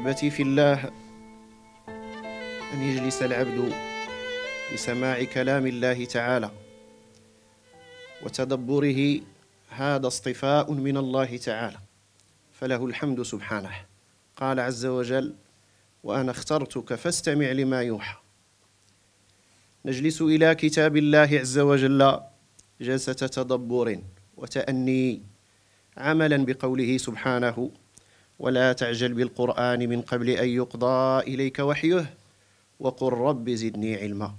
أحبتي في الله أن يجلس العبد لسماع كلام الله تعالى وتدبره هذا اصطفاء من الله تعالى فله الحمد سبحانه قال عز وجل وأنا اخترتك فاستمع لما يوحى نجلس إلى كتاب الله عز وجل جلسة تدبر وتأني عملا بقوله سبحانه ولا تعجل بالقرآن من قبل أن يقضى إليك وحيه وقل رب زدني علما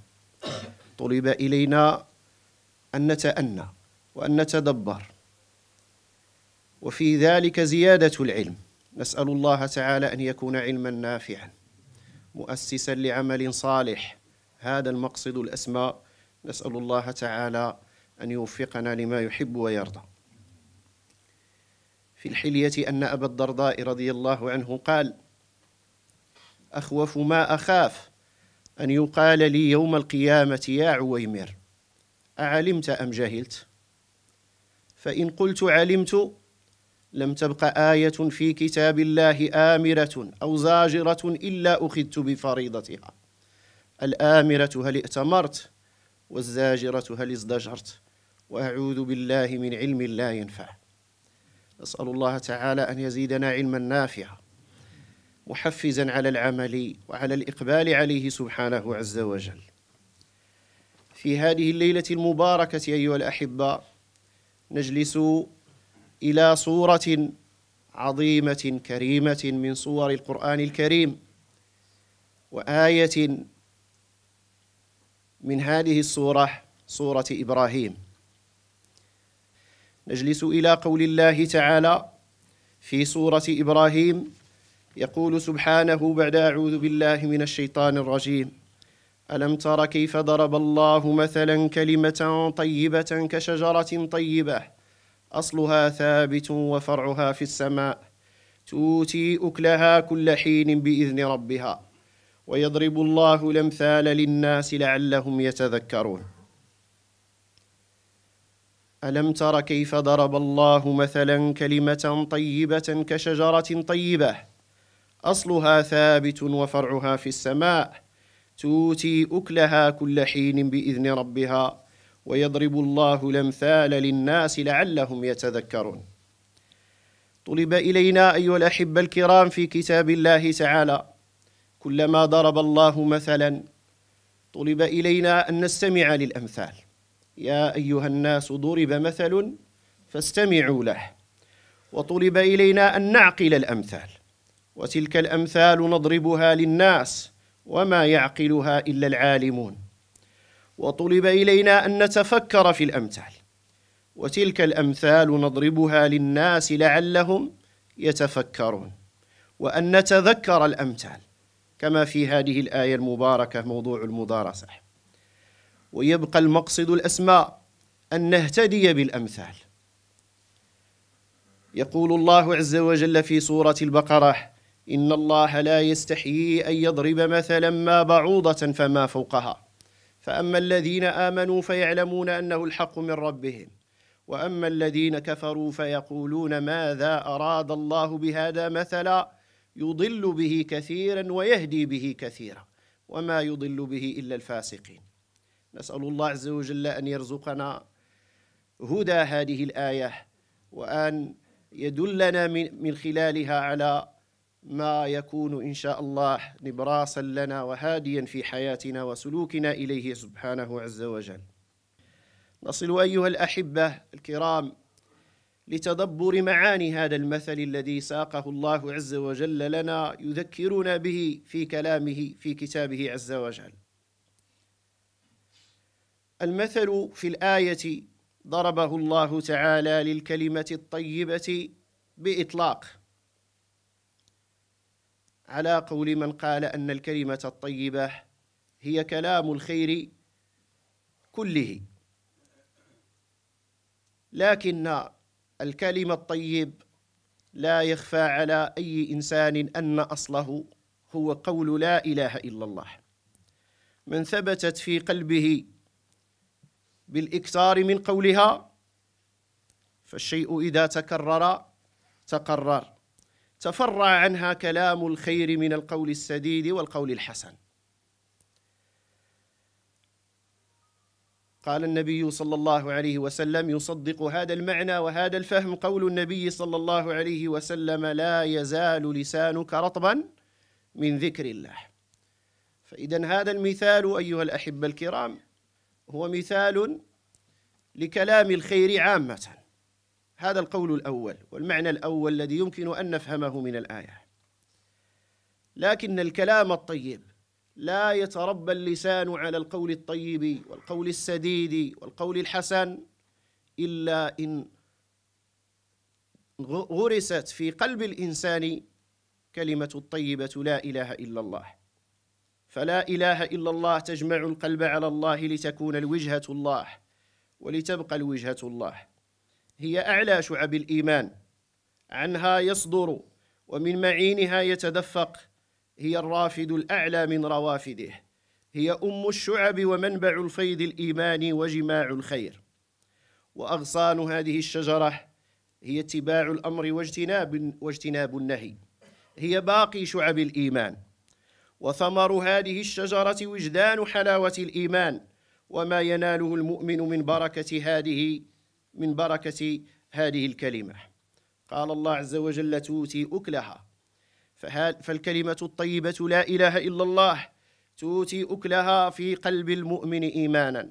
طلب إلينا أن نتأنى وأن نتدبر وفي ذلك زيادة العلم نسأل الله تعالى أن يكون علما نافعا مؤسسا لعمل صالح هذا المقصد الأسمى نسأل الله تعالى أن يوفقنا لما يحب ويرضى في الحلية أن أبا الدرداء رضي الله عنه قال أخوف ما أخاف أن يقال لي يوم القيامة يا عويمر أعلمت أم جهلت؟ فإن قلت علمت لم تبق آية في كتاب الله آمرة أو زاجرة إلا أخذت بفريضتها الآمرة هل ائتمرت والزاجرة هل ازدجرت وأعوذ بالله من علم لا ينفع أسأل الله تعالى أن يزيدنا علما نافعا محفزا على العمل وعلى الإقبال عليه سبحانه عز وجل في هذه الليلة المباركة أيها الأحبة نجلس إلى صورة عظيمة كريمة من صور القرآن الكريم وآية من هذه الصورة صورة إبراهيم نجلس الى قول الله تعالى في سوره ابراهيم يقول سبحانه بعد اعوذ بالله من الشيطان الرجيم الم تر كيف ضرب الله مثلا كلمه طيبه كشجره طيبه اصلها ثابت وفرعها في السماء تؤتي اكلها كل حين باذن ربها ويضرب الله الامثال للناس لعلهم يتذكرون الم تر كيف ضرب الله مثلا كلمه طيبه كشجره طيبه اصلها ثابت وفرعها في السماء تؤتي اكلها كل حين باذن ربها ويضرب الله الامثال للناس لعلهم يتذكرون طلب الينا ايها الاحبه الكرام في كتاب الله تعالى كلما ضرب الله مثلا طلب الينا ان نستمع للامثال يا أيها الناس ضرب مثل فاستمعوا له وطلب إلينا أن نعقل الأمثال وتلك الأمثال نضربها للناس وما يعقلها إلا العالمون وطلب إلينا أن نتفكر في الأمثال وتلك الأمثال نضربها للناس لعلهم يتفكرون وأن نتذكر الأمثال كما في هذه الآية المباركة موضوع المدارسة ويبقى المقصد الأسماء أن نهتدي بالأمثال يقول الله عز وجل في سورة البقرة إن الله لا يستحيي أن يضرب مثلا ما بعوضة فما فوقها فأما الذين آمنوا فيعلمون أنه الحق من ربهم وأما الذين كفروا فيقولون ماذا أراد الله بهذا مثلا يضل به كثيرا ويهدي به كثيرا وما يضل به إلا الفاسقين نسأل الله عز وجل أن يرزقنا هدى هذه الآية وأن يدلنا من خلالها على ما يكون إن شاء الله نبراسا لنا وهاديا في حياتنا وسلوكنا إليه سبحانه عز وجل نصل أيها الأحبة الكرام لتدبر معاني هذا المثل الذي ساقه الله عز وجل لنا يذكرنا به في كلامه في كتابه عز وجل المثل في الآية ضربه الله تعالى للكلمة الطيبة بإطلاق على قول من قال أن الكلمة الطيبة هي كلام الخير كله لكن الكلمة الطيب لا يخفى على أي إنسان أن أصله هو قول لا إله إلا الله من ثبتت في قلبه بالاكثار من قولها فالشيء اذا تكرر تقرر تفرع عنها كلام الخير من القول السديد والقول الحسن قال النبي صلى الله عليه وسلم يصدق هذا المعنى وهذا الفهم قول النبي صلى الله عليه وسلم لا يزال لسانك رطبا من ذكر الله فإذا هذا المثال أيها الأحبة الكرام هو مثال لكلام الخير عامة هذا القول الأول والمعنى الأول الذي يمكن أن نفهمه من الآية لكن الكلام الطيب لا يتربى اللسان على القول الطيب والقول السديد والقول الحسن إلا إن غرست في قلب الإنسان كلمة الطيبة لا إله إلا الله فلا إله إلا الله تجمع القلب على الله لتكون الوجهة الله ولتبقى الوجهة الله هي أعلى شعب الإيمان عنها يصدر ومن معينها يتدفق هي الرافد الأعلى من روافده هي أم الشعب ومنبع الفيض الإيماني وجماع الخير وأغصان هذه الشجرة هي اتباع الأمر واجتناب, واجتناب النهي هي باقي شعب الإيمان وثمر هذه الشجرة وجدان حلاوة الإيمان وما يناله المؤمن من بركة هذه من بركة هذه الكلمة قال الله عز وجل توتي أكلها فالكلمة الطيبة لا إله إلا الله توتي أكلها في قلب المؤمن إيمانا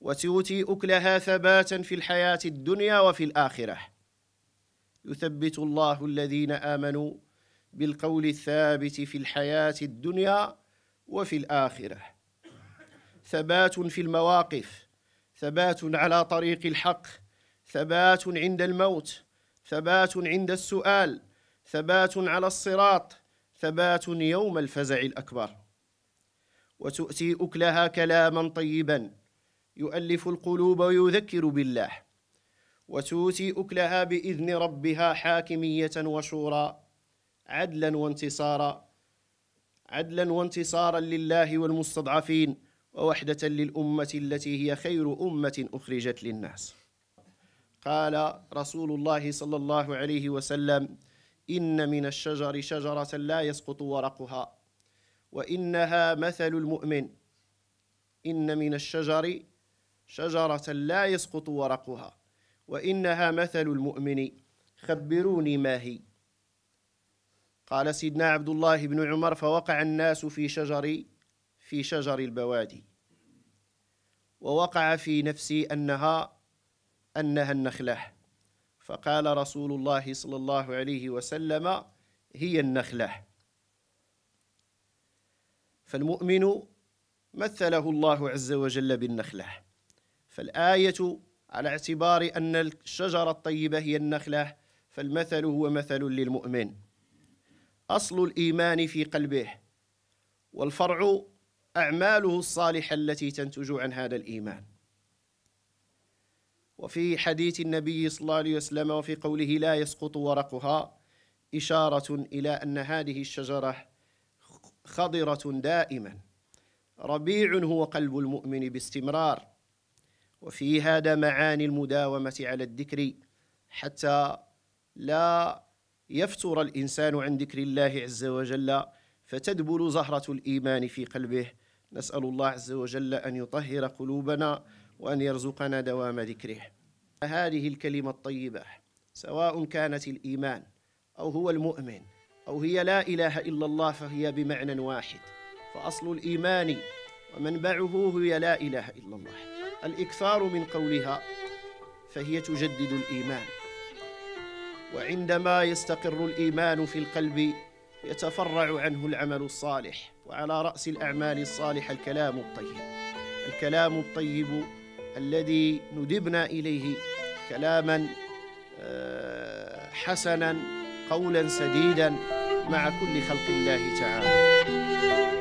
وتوتي أكلها ثباتا في الحياة الدنيا وفي الآخرة يثبت الله الذين آمنوا بالقول الثابت في الحياة الدنيا وفي الآخرة ثبات في المواقف ثبات على طريق الحق ثبات عند الموت ثبات عند السؤال ثبات على الصراط ثبات يوم الفزع الأكبر وتؤتي أكلها كلاما طيبا يؤلف القلوب ويذكر بالله وتؤتي أكلها بإذن ربها حاكمية وشورى عدلا وانتصارا عدلا وانتصارا لله والمستضعفين ووحدة للأمة التي هي خير أمة أخرجت للناس قال رسول الله صلى الله عليه وسلم إن من الشجر شجرة لا يسقط ورقها وإنها مثل المؤمن إن من الشجر شجرة لا يسقط ورقها وإنها مثل المؤمن خبروني ما هي قال سيدنا عبد الله بن عمر فوقع الناس في شجر في شجر البوادي ووقع في نفسي انها انها النخله فقال رسول الله صلى الله عليه وسلم هي النخله فالمؤمن مثله الله عز وجل بالنخله فالايه على اعتبار ان الشجره الطيبه هي النخله فالمثل هو مثل للمؤمن أصل الإيمان في قلبه والفرع أعماله الصالحة التي تنتج عن هذا الإيمان وفي حديث النبي صلى الله عليه وسلم وفي قوله لا يسقط ورقها إشارة إلى أن هذه الشجرة خضرة دائما ربيع هو قلب المؤمن باستمرار وفي هذا معاني المداومة على الذكر حتى لا يفتر الانسان عن ذكر الله عز وجل فتدبل زهره الايمان في قلبه نسال الله عز وجل ان يطهر قلوبنا وان يرزقنا دوام ذكره هذه الكلمه الطيبه سواء كانت الايمان او هو المؤمن او هي لا اله الا الله فهي بمعنى واحد فاصل الايمان ومنبعه هي لا اله الا الله الاكثار من قولها فهي تجدد الايمان وعندما يستقر الايمان في القلب يتفرع عنه العمل الصالح وعلى راس الاعمال الصالحه الكلام الطيب الكلام الطيب الذي ندبنا اليه كلاما آه، حسنا قولا سديدا مع كل خلق الله تعالى